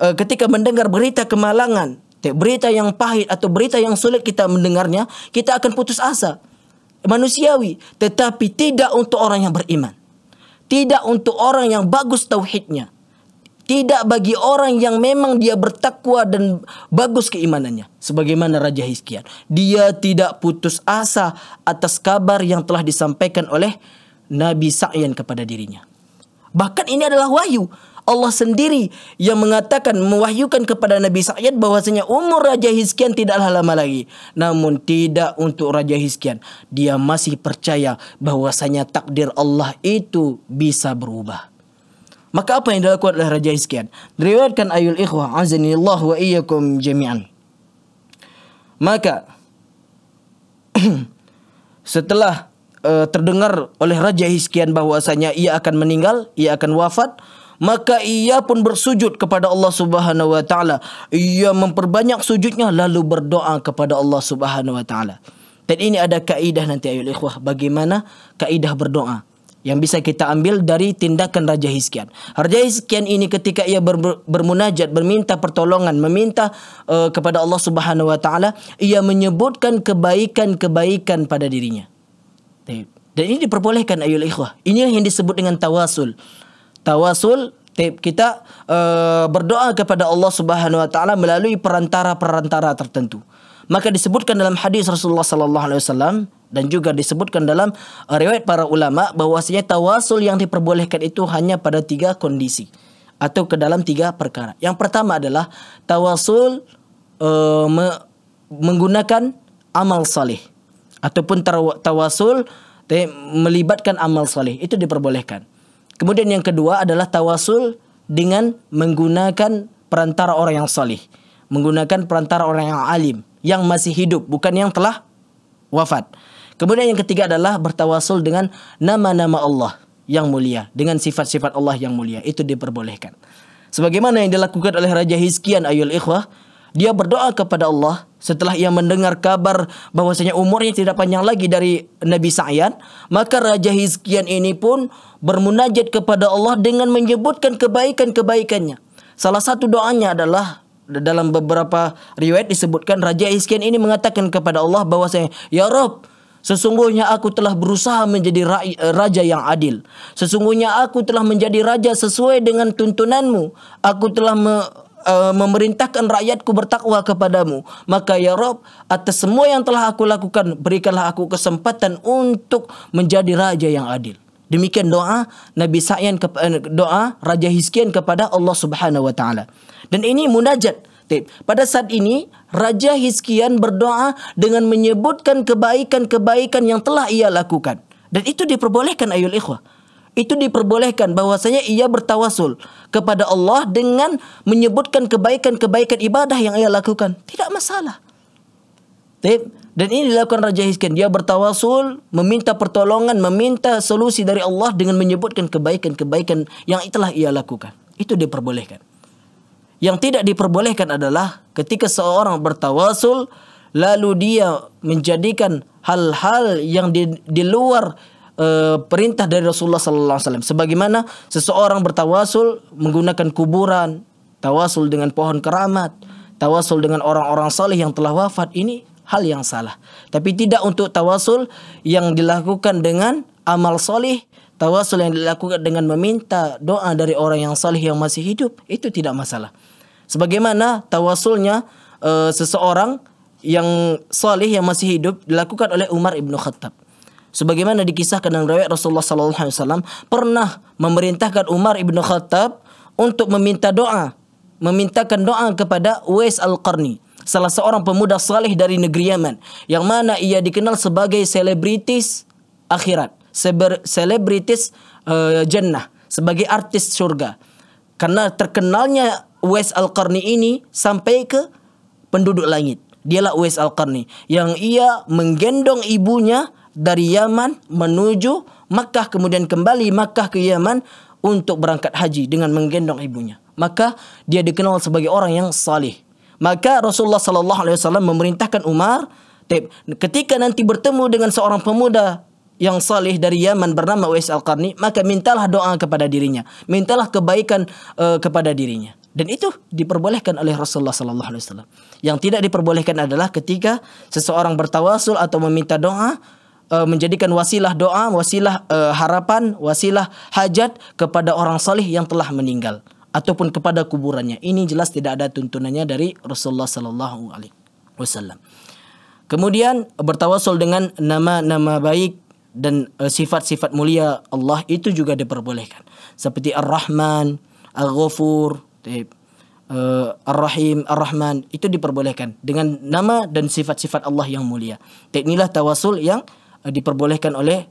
uh, ketika mendengar berita kemalangan, berita yang pahit atau berita yang sulit kita mendengarnya, kita akan putus asa. Manusiawi, tetapi tidak untuk orang yang beriman. Tidak untuk orang yang bagus tauhidnya. Tidak bagi orang yang memang dia bertakwa dan bagus keimanannya. Sebagaimana Raja hizkian, Dia tidak putus asa atas kabar yang telah disampaikan oleh Nabi Sa'yan kepada dirinya. Bahkan ini adalah wahyu. Allah sendiri yang mengatakan mewahyukan kepada Nabi Sa'id bahwasanya umur Raja Hizkian tidaklah lama lagi. Namun tidak untuk Raja Hizkian. Dia masih percaya bahwasanya takdir Allah itu bisa berubah. Maka apa yang dilakukan oleh Raja Hizkian? Diriwayatkan ayul ikhwah azanillah wa iyyakum jami'an. Maka setelah uh, terdengar oleh Raja Hizkian bahwasanya ia akan meninggal, ia akan wafat, maka ia pun bersujud kepada Allah Subhanahu wa taala. Ia memperbanyak sujudnya lalu berdoa kepada Allah Subhanahu wa taala. Dan ini ada kaidah nanti ayo ikhwah bagaimana kaidah berdoa yang bisa kita ambil dari tindakan Raja Hizkian. Raja Hizkian ini ketika ia bermunajat, berminta pertolongan, meminta uh, kepada Allah Subhanahu wa taala, ia menyebutkan kebaikan-kebaikan pada dirinya. Dan ini diperbolehkan ayo ikhwah. Ini yang disebut dengan tawasul. tawasul kita uh, berdoa kepada Allah Subhanahu wa taala melalui perantara-perantara tertentu. Maka disebutkan dalam hadis Rasulullah sallallahu alaihi wasallam dan juga disebutkan dalam riwayat para ulama bahwasanya tawasul yang diperbolehkan itu hanya pada tiga kondisi atau ke dalam tiga perkara. Yang pertama adalah tawasul uh, me menggunakan amal saleh ataupun tawasul melibatkan amal saleh itu diperbolehkan. Kemudian yang kedua adalah tawasul dengan menggunakan perantara orang yang salih, menggunakan perantara orang yang alim yang masih hidup, bukan yang telah wafat. Kemudian yang ketiga adalah bertawasul dengan nama-nama Allah yang mulia, dengan sifat-sifat Allah yang mulia. Itu diperbolehkan. Sebagaimana yang dilakukan oleh Raja Hizkian ayul ikhwah, dia berdoa kepada Allah setelah ia mendengar kabar bahwasanya umurnya tidak panjang lagi dari Nabi Sa'yan, maka Raja Hizkian ini pun bermunajat kepada Allah dengan menyebutkan kebaikan-kebaikannya. Salah satu doanya adalah dalam beberapa riwayat disebutkan Raja Hizkian ini mengatakan kepada Allah bahwasanya, "Ya Rob Sesungguhnya aku telah berusaha menjadi raja yang adil. Sesungguhnya aku telah menjadi raja sesuai dengan tuntunanmu. Aku telah me Eh, memerintahkan rakyatku bertakwa kepadamu. Maka ya Rob, atas semua yang telah aku lakukan, berikanlah aku kesempatan untuk menjadi raja yang adil. Demikian doa Nabi Sa'yan eh, doa Raja Hizkian kepada Allah Subhanahu wa taala. Dan ini munajat. Pada saat ini Raja Hizkian berdoa dengan menyebutkan kebaikan-kebaikan yang telah ia lakukan. Dan itu diperbolehkan ayul ikhwah. itu diperbolehkan bahwasanya ia bertawasul kepada Allah dengan menyebutkan kebaikan-kebaikan ibadah yang ia lakukan. Tidak masalah. Dan ini dilakukan Raja Hiskin. Dia bertawasul, meminta pertolongan, meminta solusi dari Allah dengan menyebutkan kebaikan-kebaikan yang telah ia lakukan. Itu diperbolehkan. Yang tidak diperbolehkan adalah ketika seorang bertawasul lalu dia menjadikan hal-hal yang di, di luar Eh, perintah dari Rasulullah sallallahu alaihi wasallam. Sebagaimana seseorang bertawasul menggunakan kuburan, tawasul dengan pohon keramat, tawasul dengan orang-orang saleh yang telah wafat ini hal yang salah. Tapi tidak untuk tawasul yang dilakukan dengan amal saleh, tawasul yang dilakukan dengan meminta doa dari orang yang saleh yang masih hidup itu tidak masalah. Sebagaimana tawasulnya e, seseorang yang saleh yang masih hidup dilakukan oleh Umar ibnu Khattab Sebagaimana dikisahkan dalam riwayat Rasulullah sallallahu alaihi wasallam pernah memerintahkan Umar ibnu Khattab untuk meminta doa, memintakan doa kepada Uwais Al-Qarni, salah seorang pemuda saleh dari negeri Yaman yang mana ia dikenal sebagai selebritis akhirat, selebritis uh, jannah, sebagai artis surga. Karena terkenalnya Uwais Al-Qarni ini sampai ke penduduk langit. Dialah Uwais Al-Qarni yang ia menggendong ibunya dari Yaman menuju Makkah kemudian kembali Makkah ke Yaman untuk berangkat haji dengan menggendong ibunya. Maka dia dikenal sebagai orang yang salih. Maka Rasulullah sallallahu alaihi wasallam memerintahkan Umar ketika nanti bertemu dengan seorang pemuda yang salih dari Yaman bernama Uwais Al-Qarni, maka mintalah doa kepada dirinya, mintalah kebaikan uh, kepada dirinya. Dan itu diperbolehkan oleh Rasulullah sallallahu alaihi wasallam. Yang tidak diperbolehkan adalah ketika seseorang bertawasul atau meminta doa uh, menjadikan wasilah doa, wasilah uh, harapan, wasilah hajat kepada orang salih yang telah meninggal ataupun kepada kuburannya. Ini jelas tidak ada tuntunannya dari Rasulullah sallallahu alaihi wasallam. Kemudian bertawasul dengan nama-nama baik dan eh, sifat-sifat uh, mulia Allah itu juga diperbolehkan. Seperti Ar-Rahman, Al-Ghafur, uh, Ar-Rahim, Ar-Rahman itu diperbolehkan dengan nama dan sifat-sifat Allah yang mulia. Inilah tawasul yang Eh, diperbolehkan oleh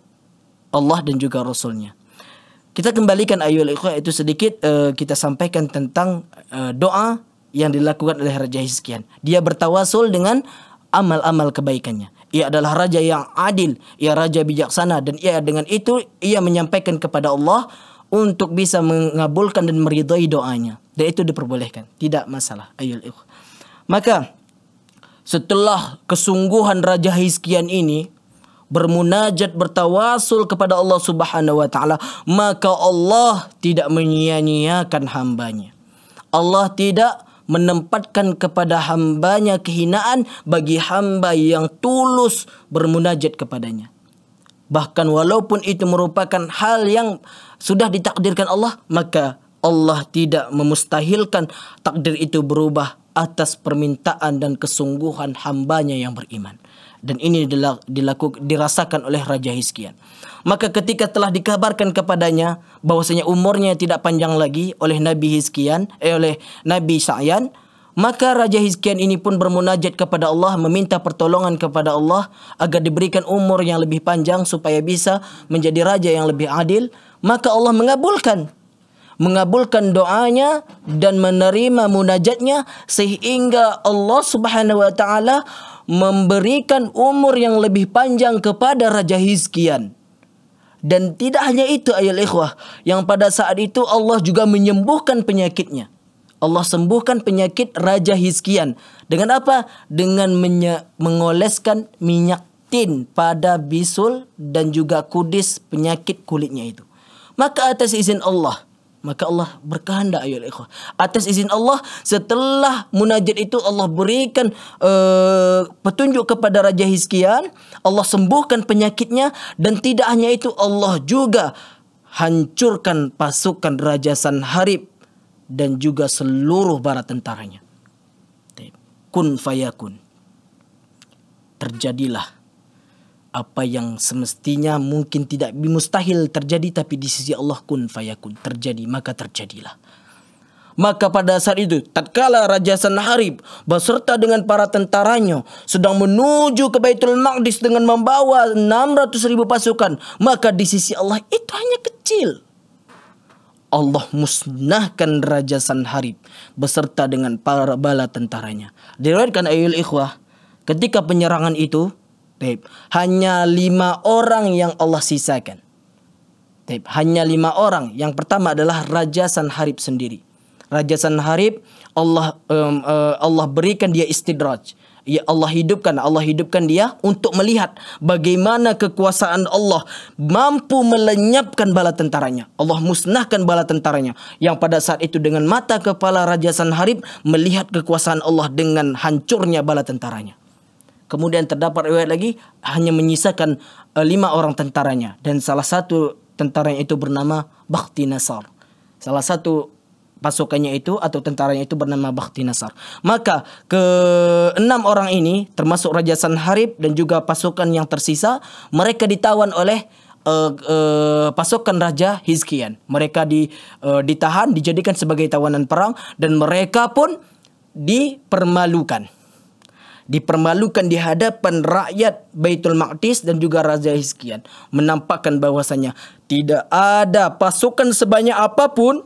Allah dan juga Rasulnya. Kita kembalikan ayat ikhwah itu sedikit uh, kita sampaikan tentang uh, doa yang dilakukan oleh Raja Hizkian. Dia bertawasul dengan amal-amal kebaikannya. Ia adalah raja yang adil, ia raja bijaksana dan ia dengan itu ia menyampaikan kepada Allah untuk bisa mengabulkan dan meridhai doanya. Dan itu diperbolehkan, tidak masalah. ayat ikhwah. Maka setelah kesungguhan Raja Hizkian ini bermunajat bertawasul kepada Allah Subhanahu wa taala maka Allah tidak menyia-nyiakan hambanya Allah tidak menempatkan kepada hambanya kehinaan bagi hamba yang tulus bermunajat kepadanya bahkan walaupun itu merupakan hal yang sudah ditakdirkan Allah maka Allah tidak memustahilkan takdir itu berubah atas permintaan dan kesungguhan hambanya yang beriman. dan ini dilakukan dirasakan oleh Raja Hizkian. Maka ketika telah dikabarkan kepadanya bahwasanya umurnya tidak panjang lagi oleh Nabi Hizkian eh oleh Nabi Sa'yan, maka Raja Hizkian ini pun bermunajat kepada Allah meminta pertolongan kepada Allah agar diberikan umur yang lebih panjang supaya bisa menjadi raja yang lebih adil, maka Allah mengabulkan mengabulkan doanya dan menerima munajatnya sehingga Allah Subhanahu wa taala memberikan umur yang lebih panjang kepada Raja Hizkian. Dan tidak hanya itu ayat ikhwah, yang pada saat itu Allah juga menyembuhkan penyakitnya. Allah sembuhkan penyakit Raja Hizkian. Dengan apa? Dengan mengoleskan minyak tin pada bisul dan juga kudis penyakit kulitnya itu. Maka atas izin Allah, maka Allah berkehendak ayol ikhwah. Atas izin Allah setelah munajat itu Allah berikan uh, petunjuk kepada Raja Hizkian. Allah sembuhkan penyakitnya dan tidak hanya itu Allah juga hancurkan pasukan Raja Sanharib dan juga seluruh bara tentaranya. Kun fayakun. Terjadilah apa yang semestinya mungkin tidak mustahil terjadi tapi di sisi Allah kun fayakun terjadi maka terjadilah maka pada saat itu tatkala Raja Sanharib beserta dengan para tentaranya sedang menuju ke Baitul Maqdis dengan membawa 600 ribu pasukan maka di sisi Allah itu hanya kecil Allah musnahkan Raja Sanharib beserta dengan para bala tentaranya. Diriwayatkan ayul ikhwah, ketika penyerangan itu hanya lima orang yang Allah sisakan. Hanya lima orang. Yang pertama adalah Raja Sanharib sendiri. Raja Sanharib Allah um, uh, Allah berikan dia istidraj. Ya Allah hidupkan, Allah hidupkan dia untuk melihat bagaimana kekuasaan Allah mampu melenyapkan bala tentaranya. Allah musnahkan bala tentaranya yang pada saat itu dengan mata kepala Raja Sanharib melihat kekuasaan Allah dengan hancurnya bala tentaranya. Kemudian terdapat riwayat lagi hanya menyisakan uh, lima orang tentaranya dan salah satu tentaranya itu bernama Bakti Nasar. Salah satu pasukannya itu atau tentaranya itu bernama Bakti Nasar. Maka keenam orang ini termasuk Raja Sanharib dan juga pasukan yang tersisa mereka ditawan oleh uh, uh, pasukan Raja Hizkian. Mereka di, uh, ditahan, dijadikan sebagai tawanan perang dan mereka pun dipermalukan. dipermalukan di hadapan rakyat Baitul Maqdis dan juga Raja Hizkian menampakkan bahwasanya tidak ada pasukan sebanyak apapun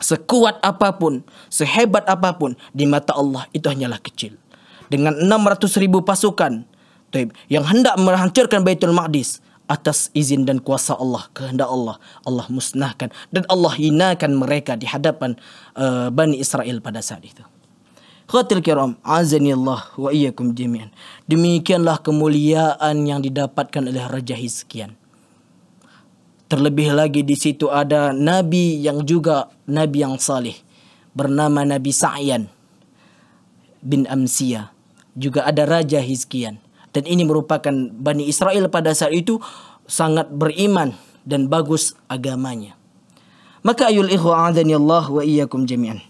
sekuat apapun sehebat apapun di mata Allah itu hanyalah kecil dengan 600,000 ribu pasukan yang hendak menghancurkan Baitul Maqdis atas izin dan kuasa Allah kehendak Allah Allah musnahkan dan Allah hinakan mereka di hadapan uh, Bani Israel pada saat itu Khawatir kiram, azanillah wa iyyakum jami'an. Demikianlah kemuliaan yang didapatkan oleh Raja Hizkian. Terlebih lagi di situ ada nabi yang juga nabi yang salih bernama Nabi Sa'yan bin amziah. Juga ada Raja Hizkian. Dan ini merupakan Bani Israel pada saat itu sangat beriman dan bagus agamanya. Maka ayul ikhwa Allah wa iyyakum jami'an.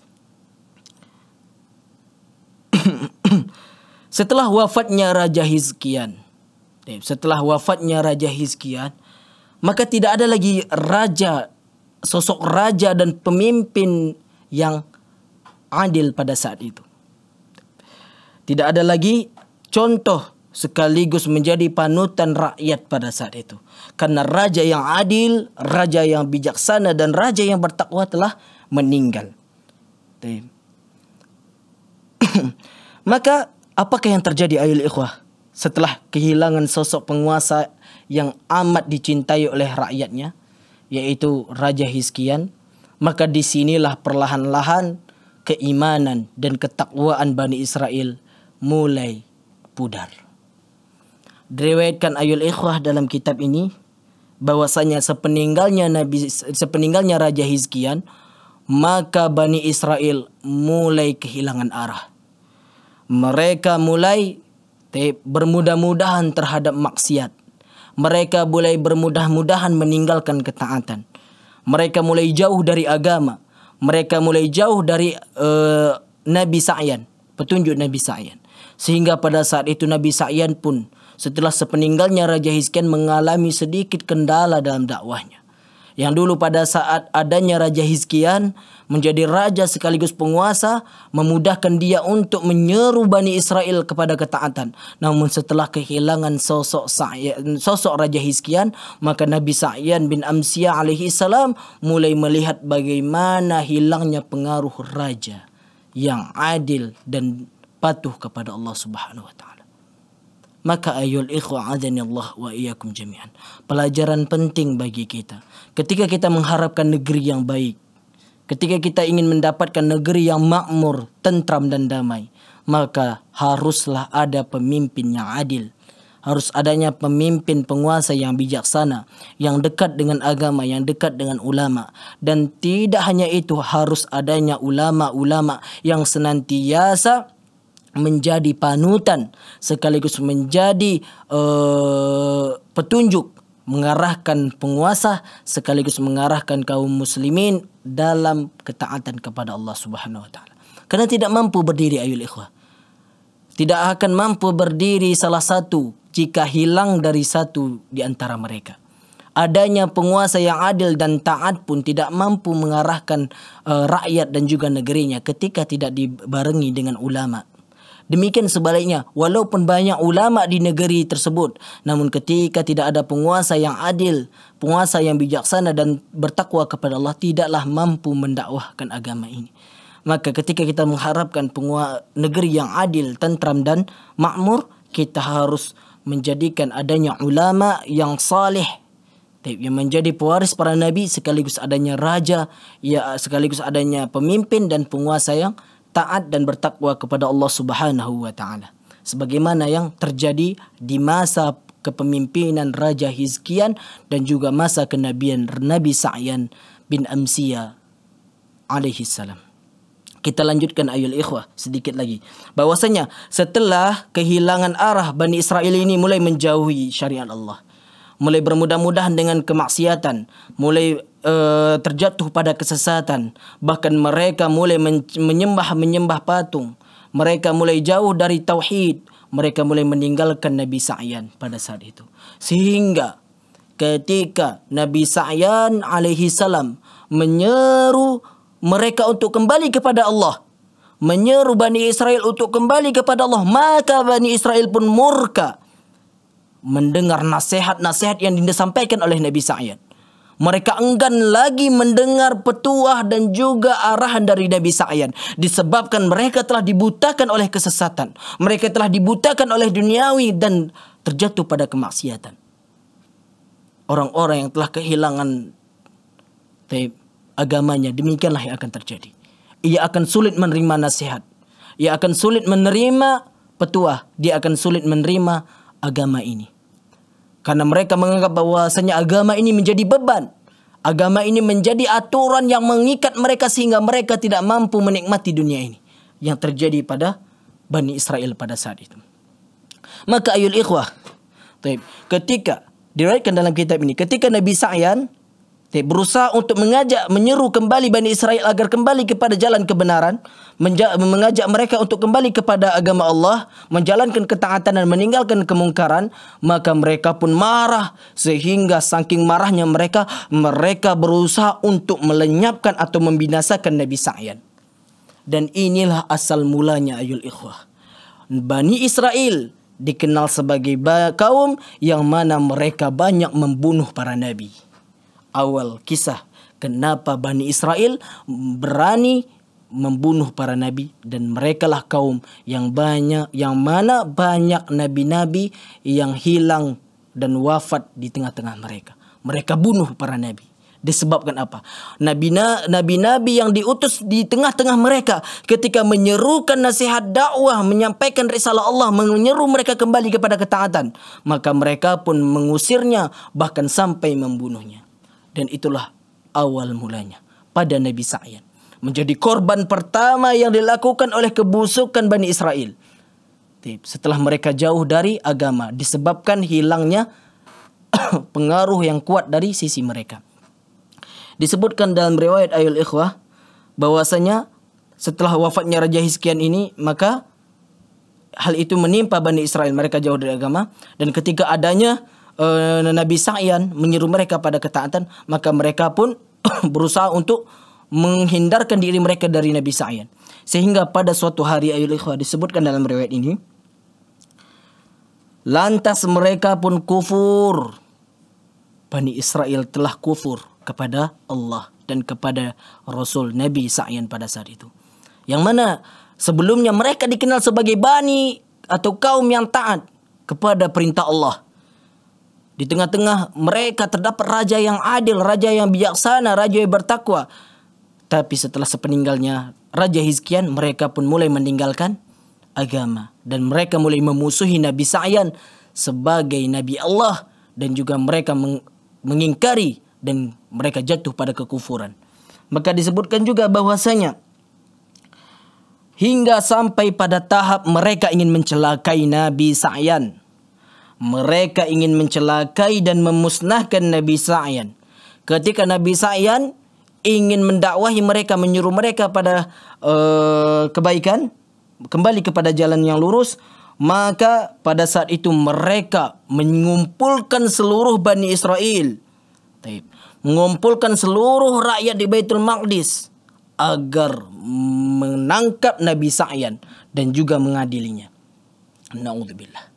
setelah wafatnya Raja Hizkian, setelah wafatnya Raja Hizkian, maka tidak ada lagi raja, sosok raja dan pemimpin yang adil pada saat itu. Tidak ada lagi contoh sekaligus menjadi panutan rakyat pada saat itu. Karena raja yang adil, raja yang bijaksana dan raja yang bertakwa telah meninggal. Maka apakah yang terjadi ayul ikhwah setelah kehilangan sosok penguasa yang amat dicintai oleh rakyatnya yaitu Raja Hiskian maka disinilah perlahan-lahan keimanan dan ketakwaan Bani Israel mulai pudar. Direwetkan Ayul Ikhwah dalam kitab ini bahwasanya sepeninggalnya Nabi sepeninggalnya Raja Hizkian maka Bani Israel mulai kehilangan arah mereka mulai bermudah-mudahan terhadap maksiat. Mereka mulai bermudah-mudahan meninggalkan ketaatan. Mereka mulai jauh dari agama. Mereka mulai jauh dari uh, Nabi Sa'yan. Petunjuk Nabi Sa'yan. Sehingga pada saat itu Nabi Sa'yan pun setelah sepeninggalnya Raja Hizkian mengalami sedikit kendala dalam dakwahnya. yang dulu pada saat adanya Raja Hizkian menjadi raja sekaligus penguasa memudahkan dia untuk menyeru Bani Israel kepada ketaatan. Namun setelah kehilangan sosok Sa'yan, sosok Raja Hizkian, maka Nabi Sa'yan bin Amsiyah alaihi salam mulai melihat bagaimana hilangnya pengaruh raja yang adil dan patuh kepada Allah Subhanahu wa taala. Maka ayol ikhwa adhani Allah wa iyakum jami'an. Pelajaran penting bagi kita. Ketika kita mengharapkan negeri yang baik. Ketika kita ingin mendapatkan negeri yang makmur, tentram dan damai. Maka haruslah ada pemimpin yang adil. Harus adanya pemimpin penguasa yang bijaksana. Yang dekat dengan agama, yang dekat dengan ulama. Dan tidak hanya itu, harus adanya ulama-ulama yang senantiasa berkata. menjadi panutan sekaligus menjadi uh, petunjuk mengarahkan penguasa sekaligus mengarahkan kaum muslimin dalam ketaatan kepada Allah Subhanahu wa taala. Karena tidak mampu berdiri ayul ikhwah. Tidak akan mampu berdiri salah satu jika hilang dari satu di antara mereka. Adanya penguasa yang adil dan taat pun tidak mampu mengarahkan uh, rakyat dan juga negerinya ketika tidak dibarengi dengan ulama Demikian sebaliknya, walaupun banyak ulama di negeri tersebut, namun ketika tidak ada penguasa yang adil, penguasa yang bijaksana dan bertakwa kepada Allah, tidaklah mampu mendakwahkan agama ini. Maka ketika kita mengharapkan penguasa negeri yang adil, tentram dan makmur, kita harus menjadikan adanya ulama yang salih yang menjadi pewaris para nabi sekaligus adanya raja ya sekaligus adanya pemimpin dan penguasa yang taat dan bertakwa kepada Allah Subhanahu wa taala sebagaimana yang terjadi di masa kepemimpinan Raja Hizkian dan juga masa kenabian Nabi Sa'yan bin Amsia alaihi salam. Kita lanjutkan ayat ikhwah sedikit lagi. Bahwasanya setelah kehilangan arah Bani Israel ini mulai menjauhi syariat Allah mulai bermudah-mudahan dengan kemaksiatan, mulai uh, terjatuh pada kesesatan, bahkan mereka mulai menyembah-menyembah patung, mereka mulai jauh dari tauhid, mereka mulai meninggalkan Nabi Sa'yan pada saat itu. Sehingga ketika Nabi Sa'yan alaihi salam menyeru mereka untuk kembali kepada Allah, menyeru Bani Israel untuk kembali kepada Allah, maka Bani Israel pun murka. mendengar nasihat-nasihat yang disampaikan oleh Nabi Sa'id. Mereka enggan lagi mendengar petuah dan juga arahan dari Nabi Sa'id. Disebabkan mereka telah dibutakan oleh kesesatan. Mereka telah dibutakan oleh duniawi dan terjatuh pada kemaksiatan. Orang-orang yang telah kehilangan agamanya, demikianlah yang akan terjadi. Ia akan sulit menerima nasihat. Ia akan sulit menerima petuah. Dia akan sulit menerima agama ini. Karena mereka menganggap bahwasanya agama ini menjadi beban. Agama ini menjadi aturan yang mengikat mereka sehingga mereka tidak mampu menikmati dunia ini. Yang terjadi pada Bani Israel pada saat itu. Maka ayul ikhwah. Ketika diraikan dalam kitab ini. Ketika Nabi Sa'yan berusaha untuk mengajak menyeru kembali Bani Israel agar kembali kepada jalan kebenaran mengajak mereka untuk kembali kepada agama Allah menjalankan ketaatan dan meninggalkan kemungkaran maka mereka pun marah sehingga saking marahnya mereka mereka berusaha untuk melenyapkan atau membinasakan Nabi Sa'yan dan inilah asal mulanya ayul ikhwah Bani Israel dikenal sebagai kaum yang mana mereka banyak membunuh para nabi. awal kisah kenapa Bani Israel berani membunuh para nabi dan merekalah kaum yang banyak yang mana banyak nabi-nabi yang hilang dan wafat di tengah-tengah mereka. Mereka bunuh para nabi. Disebabkan apa? Nabi-nabi yang diutus di tengah-tengah mereka ketika menyerukan nasihat dakwah, menyampaikan risalah Allah, menyeru mereka kembali kepada ketaatan, maka mereka pun mengusirnya bahkan sampai membunuhnya. Dan itulah awal mulanya pada Nabi Sa'yan. Menjadi korban pertama yang dilakukan oleh kebusukan Bani Israel. Setelah mereka jauh dari agama disebabkan hilangnya pengaruh yang kuat dari sisi mereka. Disebutkan dalam riwayat Ayul Ikhwah bahwasanya setelah wafatnya Raja Hiskian ini maka hal itu menimpa Bani Israel mereka jauh dari agama dan ketika adanya Eh, Nabi Sa'yan menyeru mereka pada ketaatan, maka mereka pun berusaha untuk menghindarkan diri mereka dari Nabi Sa'yan. Sehingga pada suatu hari ayat ikhwah disebutkan dalam riwayat ini, lantas mereka pun kufur. Bani Israel telah kufur kepada Allah dan kepada Rasul Nabi Sa'yan pada saat itu. Yang mana sebelumnya mereka dikenal sebagai Bani atau kaum yang taat kepada perintah Allah di tengah-tengah mereka terdapat raja yang adil, raja yang bijaksana, raja yang bertakwa. Tapi setelah sepeninggalnya Raja Hizkian, mereka pun mulai meninggalkan agama. Dan mereka mulai memusuhi Nabi Sa'yan sebagai Nabi Allah. Dan juga mereka meng mengingkari dan mereka jatuh pada kekufuran. Maka disebutkan juga bahwasanya hingga sampai pada tahap mereka ingin mencelakai Nabi Sa'yan. Mereka ingin mencelakai dan memusnahkan Nabi Sa'yan. Ketika Nabi Sa'yan ingin mendakwahi mereka, menyuruh mereka pada uh, kebaikan, kembali kepada jalan yang lurus, maka pada saat itu mereka mengumpulkan seluruh Bani Israel. Mengumpulkan seluruh rakyat di Baitul Maqdis agar menangkap Nabi Sa'yan dan juga mengadilinya. Na'udzubillah.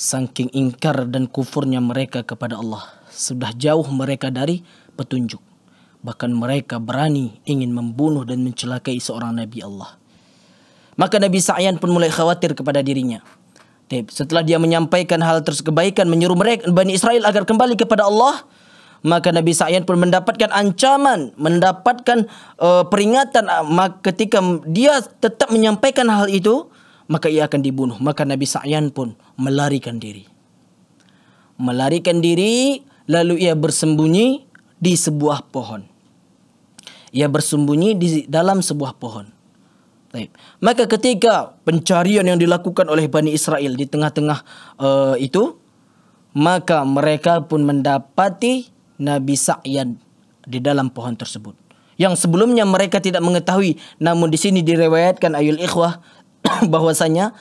Sangking ingkar dan kufurnya mereka kepada Allah sudah jauh mereka dari petunjuk bahkan mereka berani ingin membunuh dan mencelakai seorang nabi Allah maka nabi Sa'yan pun mulai khawatir kepada dirinya setelah dia menyampaikan hal tersebut kebaikan menyuruh mereka Bani Israel agar kembali kepada Allah maka nabi Sa'yan pun mendapatkan ancaman mendapatkan uh, peringatan eh, ketika dia tetap menyampaikan hal itu maka ia akan dibunuh. Maka Nabi Sa'yan pun melarikan diri. Melarikan diri, lalu ia bersembunyi di sebuah pohon. Ia bersembunyi di dalam sebuah pohon. Baik. Maka ketika pencarian yang dilakukan oleh Bani Israel di tengah-tengah uh, itu, maka mereka pun mendapati Nabi Sa'yan di dalam pohon tersebut. Yang sebelumnya mereka tidak mengetahui, namun di sini direwayatkan ayul ikhwah, bahwasanya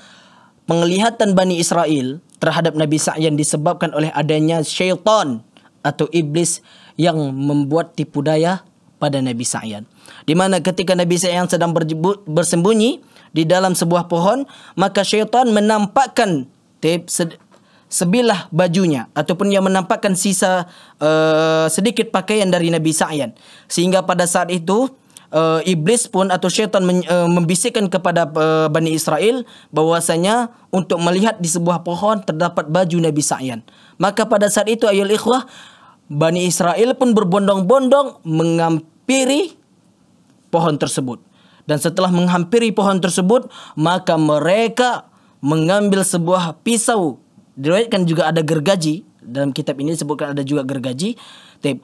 penglihatan Bani Israel terhadap Nabi Sa'yan disebabkan oleh adanya syaitan atau iblis yang membuat tipu daya pada Nabi Sa'yan. Di mana ketika Nabi Sa'yan sedang bersembunyi di dalam sebuah pohon, maka syaitan menampakkan sebilah bajunya ataupun yang menampakkan sisa uh, sedikit pakaian dari Nabi Sa'yan. Sehingga pada saat itu uh, iblis pun atau syaitan men, uh, membisikkan kepada uh, Bani Israel bahwasanya untuk melihat di sebuah pohon terdapat baju Nabi Sa'yan. Maka pada saat itu ayol ikhwah Bani Israel pun berbondong-bondong mengampiri pohon tersebut. Dan setelah menghampiri pohon tersebut, maka mereka mengambil sebuah pisau. Diriwayatkan juga ada gergaji. Dalam kitab ini disebutkan ada juga gergaji.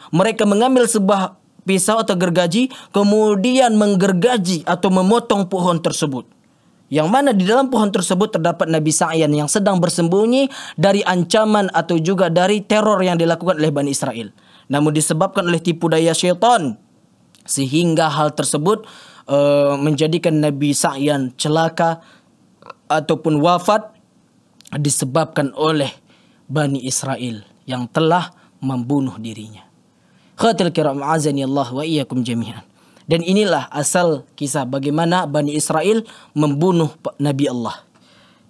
Mereka mengambil sebuah pisau atau gergaji, kemudian menggergaji atau memotong pohon tersebut. Yang mana di dalam pohon tersebut terdapat Nabi Sa'yan yang sedang bersembunyi dari ancaman atau juga dari teror yang dilakukan oleh Bani Israel. Namun disebabkan oleh tipu daya syaitan sehingga hal tersebut uh, menjadikan Nabi Sa'yan celaka ataupun wafat disebabkan oleh Bani Israel yang telah membunuh dirinya. Khatil kiram azani Allah wa iyyakum jami'an. Dan inilah asal kisah bagaimana Bani Israel membunuh Nabi Allah.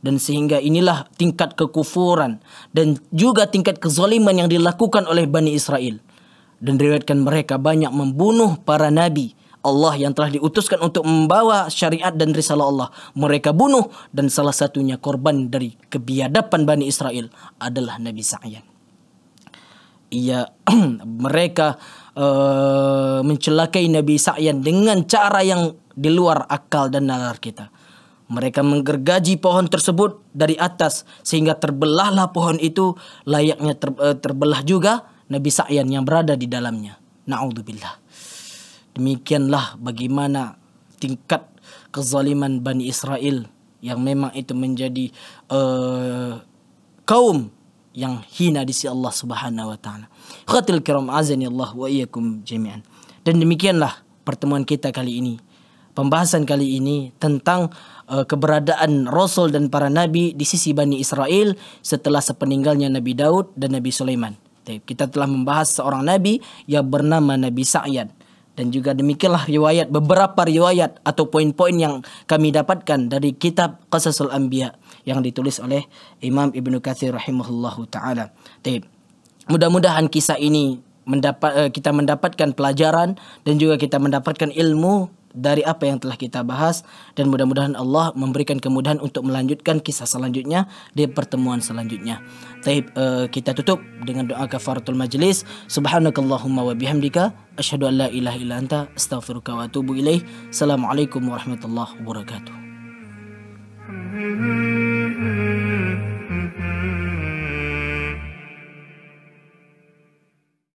Dan sehingga inilah tingkat kekufuran dan juga tingkat kezaliman yang dilakukan oleh Bani Israel. Dan riwayatkan mereka banyak membunuh para nabi. Allah yang telah diutuskan untuk membawa syariat dan risalah Allah. Mereka bunuh dan salah satunya korban dari kebiadaban Bani Israel adalah Nabi Sa'yan ia mereka uh, mencelakai Nabi Sa'yan dengan cara yang di luar akal dan nalar kita. Mereka menggergaji pohon tersebut dari atas sehingga terbelahlah pohon itu layaknya ter, eh, terbelah juga Nabi Sa'yan yang berada di dalamnya. Na'udzubillah. Demikianlah bagaimana tingkat kezaliman Bani Israel yang memang itu menjadi uh, kaum yang hina di sisi Allah Subhanahu wa taala. Khatil kiram azani Allah wa iyyakum jami'an. Dan demikianlah pertemuan kita kali ini. Pembahasan kali ini tentang uh, keberadaan rasul dan para nabi di sisi Bani Israel setelah sepeninggalnya Nabi Daud dan Nabi Sulaiman. Kita telah membahas seorang nabi yang bernama Nabi Sa'yan. Dan juga demikianlah riwayat beberapa riwayat atau poin-poin yang kami dapatkan dari kitab Qasasul Anbiya' yang ditulis oleh Imam Ibn Kathir rahimahullahu ta'ala. Taib. Mudah-mudahan kisah ini mendapat, eh, kita mendapatkan pelajaran dan juga kita mendapatkan ilmu dari apa yang telah kita bahas dan mudah-mudahan Allah memberikan kemudahan untuk melanjutkan kisah selanjutnya di pertemuan selanjutnya. Taib uh, kita tutup dengan doa kafaratul majlis. Subhanakallahumma wa bihamdika asyhadu an la ilaha illa anta astaghfiruka wa atubu ilaihi. Assalamualaikum warahmatullahi wabarakatuh. Mm-hmm.